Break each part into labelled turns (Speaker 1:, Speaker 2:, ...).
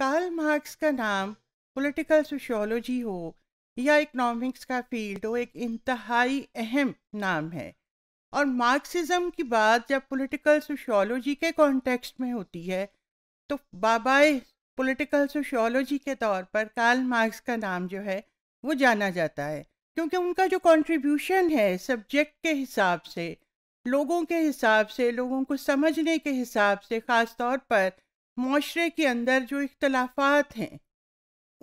Speaker 1: Karl Marx का नाम political sociology हो या इकोनॉमिक्स का फील्ड हो एक इंतहाई अहम नाम है और मार्क्सिज्म की बात जब पॉलिटिकल सोशियोलॉजी के कॉन्टेक्स्ट में होती है तो बाबाए पॉलिटिकल सोशियोलॉजी के तौर पर कार्ल मार्क्स का नाम जो है वो जाना जाता है क्योंकि उनका जो कंट्रीब्यूशन है सब्जेक्ट के हिसाब से लोगों के हिसाब से लोगों को समझने के हिसाब से ख़ास तौर पर माशरे के अंदर जो इख्तलाफात हैं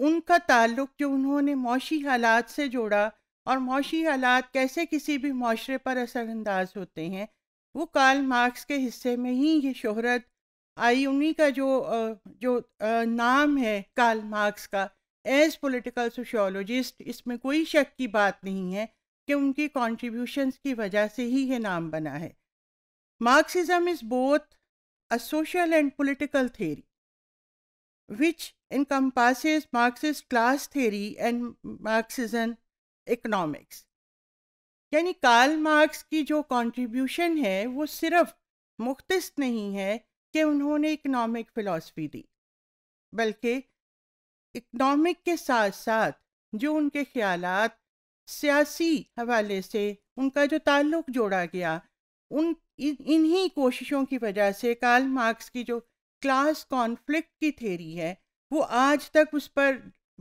Speaker 1: उनका ताल्लुक जो उन्होंने मौशी हालात से जोड़ा और माशी हालात कैसे किसी भी माशरे पर असरअंदाज होते हैं वो कार्ल मार्क्स के हिस्से में ही ये शहरत आई उन्हीं का जो जो नाम है कार्ल मार्क्स का एज पॉलिटिकल सोशोलॉजिस्ट इसमें कोई शक की बात नहीं है कि उनकी कॉन्ट्रीब्यूशंस की वजह से ही ये नाम बना है Marxism is both a social and political theory, which encompasses Marxist class theory and Marxism economics. यानी कार्ल मार्क्स की जो कंट्रीब्यूशन है वो सिर्फ मुख्तस नहीं है कि उन्होंने इकोनॉमिक फ़िलासफ़ी दी बल्कि इकनॉमिक के साथ साथ जो उनके ख्याल सियासी हवाले से उनका जो ताल्लुक जोड़ा गया उन इन इन्हीं कोशिशों की वजह से कार्ल मार्क्स की जो क्लास कॉन्फ्लिक्ट की थेरी है वो आज तक उस पर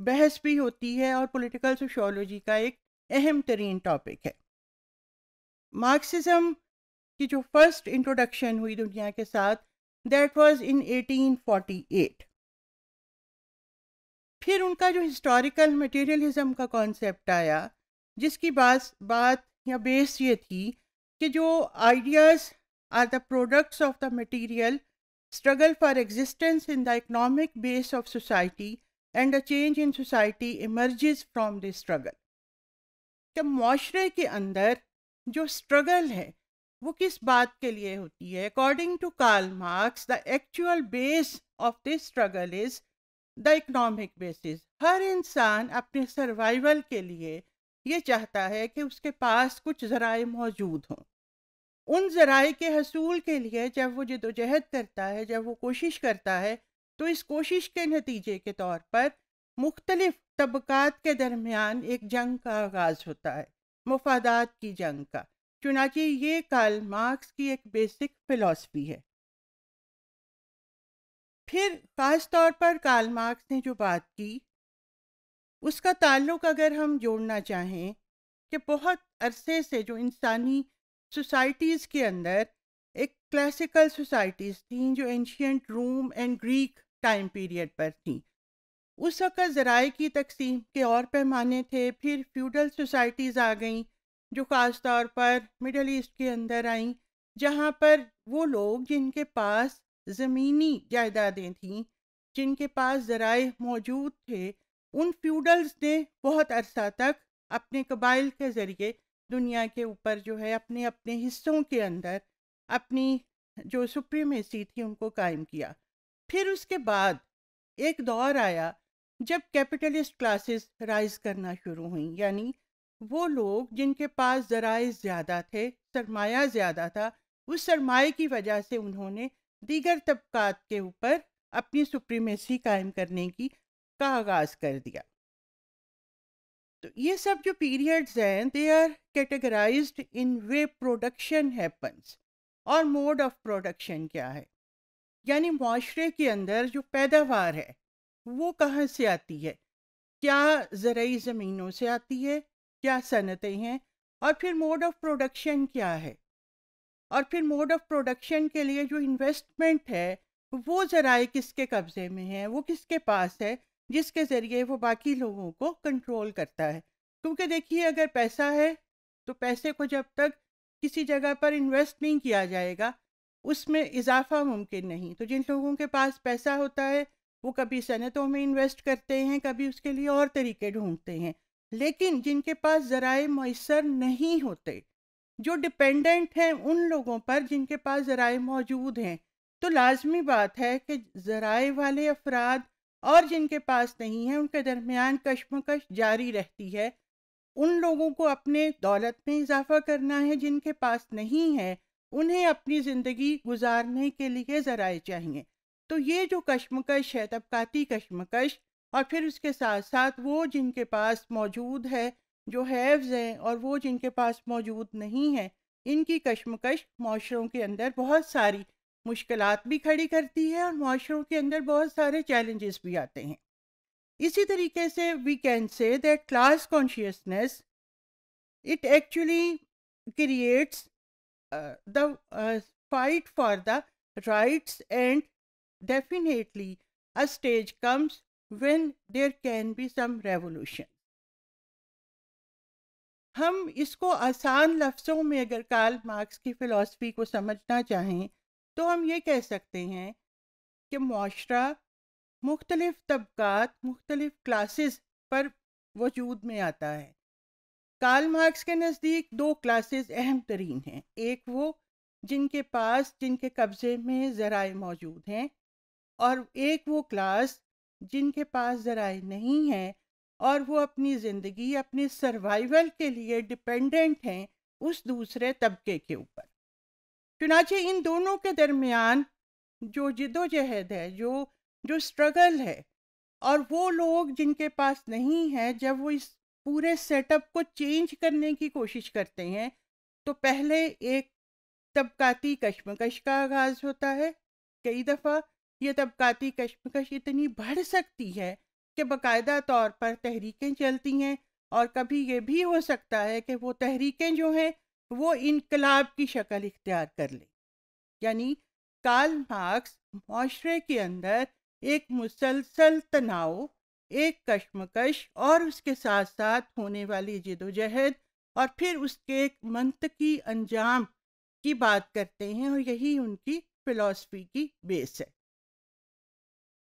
Speaker 1: बहस भी होती है और पॉलिटिकल सोशोलॉजी का एक अहम तरीन टॉपिक है मार्क्सिज्म की जो फर्स्ट इंट्रोडक्शन हुई दुनिया के साथ दैट वाज इन 1848 फिर उनका जो हिस्टोरिकल मटेरियलिज्म का कॉन्सेप्ट आया जिसकी बात बात या बेस ये थी कि जो ideas are the products of the material struggle for existence in the economic base of society and a change in society emerges from this struggle कि माशरे के अंदर जो स्ट्रगल है वो किस बात के लिए होती है according to Karl Marx the actual base of this struggle is the economic basis हर इंसान अपने सर्वाइवल के लिए ये चाहता है कि उसके पास कुछ जराए मौजूद हों उन जराए के हसूल के लिए जब वो जदोजहद करता है जब वो कोशिश करता है तो इस कोशिश के नतीजे के तौर पर मुख्तलिफ तबक़ात के दरमियान एक जंग का आगाज़ होता है मफादात की जंग का चुनाचे ये कार्ल मार्क्स की एक बेसिक फ़िलासफ़ी है फिर ख़ास तौर पर कार्ल मार्क्स ने जो बात की उसका ताल्लुक अगर हम जोड़ना चाहें कि बहुत अरसे से जो इंसानी सोसाइटीज़ के अंदर एक क्लासिकल सोसाइटीज़ थी जो ancient Rome and Greek time period पर थी उस वक्त ज़राए की तकसीम के और पैमाने थे फिर फ्यूडल सोसाइटीज़ आ गईं जो ख़ास तौर पर मिडल ईस्ट के अंदर आईं जहाँ पर वो लोग जिनके पास ज़मीनी जायदादें थीं जिनके पास ज़राए मौजूद थे उन फ्यूडल्स ने बहुत अरसा तक अपने कबाइल के ज़रिए दुनिया के ऊपर जो है अपने अपने हिस्सों के अंदर अपनी जो सुप्रीमेसी थी उनको कायम किया फिर उसके बाद एक दौर आया जब कैपिटलिस्ट क्लासेस राइज करना शुरू हुई यानी वो लोग जिनके पास ज़राए ज़्यादा थे सरमाया ज़्यादा था उस सरमाए की वजह से उन्होंने दीगर तबकात के ऊपर अपनी सुप्रीमेसी कायम करने की का आगाज कर दिया तो ये सब जो पीरियड्स हैं they are categorise in way production happens और मोड ऑफ प्रोडक्शन क्या है यानी माशरे के अंदर जो पैदावार है वो कहाँ से आती है क्या ज़रूरी ज़मीनों से आती है क्या सनतें हैं और फिर मोड ऑफ प्रोडक्शन क्या है और फिर मोड ऑफ प्रोडक्शन के लिए जो इन्वेस्टमेंट है वो ज़राए किसके कब्ज़े में है वो किसके पास है जिसके ज़रिए वो बाकी लोगों को कंट्रोल करता है क्योंकि देखिए अगर पैसा है तो पैसे को जब तक किसी जगह पर इन्वेस्ट नहीं किया जाएगा उसमें इजाफा मुमकिन नहीं तो जिन लोगों के पास पैसा होता है वो कभी सनतों में इन्वेस्ट करते हैं कभी उसके लिए और तरीके ढूंढते हैं लेकिन जिनके पास ज़राए मैसर नहीं होते जो डिपेंडेंट हैं उन लोगों पर जिनके पास ज़राए मौजूद हैं तो लाजमी बात है कि ज़राए वाले अफराद और जिनके पास नहीं है उनके दरमियान कश्मकश जारी रहती है उन लोगों को अपने दौलत में इजाफा करना है जिनके पास नहीं है उन्हें अपनी ज़िंदगी गुजारने के लिए ज़राए चाहिए तो ये जो कश्मकश है तबकाती कश्मकश और फिर उसके साथ साथ वो जिनके पास मौजूद है जो हैव्स हैं और वो जिनके पास मौजूद नहीं है इनकी कश्मकश माशरों के अंदर बहुत सारी मुश्किल भी खड़ी करती है और माशरों के अंदर बहुत सारे चैलेंजेस भी आते हैं इसी तरीके से we can say that class consciousness it actually creates the fight for the rights and definitely a stage comes when there can be some revolution हम इसको आसान लफ्ज़ों में अगर कार्ल मार्क्स की फ़िलासफ़ी को समझना चाहें तो हम ये कह सकते हैं कि माशरा मुख्तलिफ़ तबक़ात मुख्तलिफ़ क्लासेस पर वजूद में आता है कार्ल मार्क्स के नज़दीक दो क्लासेस अहम तरीन हैं एक वो जिनके पास जिनके कब्ज़े में ज़राए मौजूद हैं और एक वो क्लास जिनके पास ज़राए नहीं हैं और वो अपनी ज़िंदगी अपने सर्वाइवल के लिए डिपेंडेंट हैं उस दूसरे तबके के ऊपर चुनाचे इन दोनों के दरमियान जो जिदोजहद है जो जो स्ट्रगल है और वो लोग जिनके पास नहीं है जब वो इस पूरे सेटअप को चेंज करने की कोशिश करते हैं तो पहले एक तबकाती कश्मकश का आगाज़ होता है कई दफ़ा ये तबकाती कश्मकश इतनी बढ़ सकती है कि बाकायदा तौर पर तहरीकें चलती हैं और कभी ये भी हो सकता है कि वो तहरीकें जो हैं वो इनकलाब की शक्ल इख्तियार कर ले यानी कार्ल मार्क्स माशरे के अंदर एक मुसलसल तनाव एक कश्मकश और उसके साथ साथ होने वाली जदोजहद और फिर उसके एक मंतकी अंजाम की बात करते हैं और यही उनकी फ़िलासफ़ी की बेस है